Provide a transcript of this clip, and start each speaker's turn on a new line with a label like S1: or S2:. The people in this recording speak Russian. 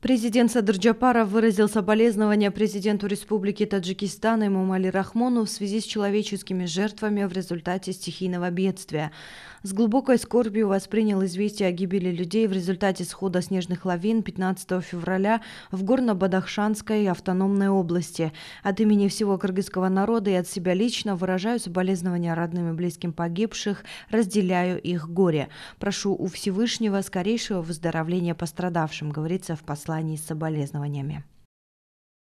S1: Президент Садыр Джапаров выразил соболезнования президенту Республики Таджикистан Имумали Рахмону в связи с человеческими жертвами в результате стихийного бедствия. С глубокой скорбью воспринял известие о гибели людей в результате схода снежных лавин 15 февраля в Горно-Бадахшанской автономной области. От имени всего кыргызского народа и от себя лично выражаю соболезнования родным и близким погибших, разделяю их горе. Прошу у Всевышнего скорейшего выздоровления пострадавшим, говорится в последнем послании с соболезнованиями.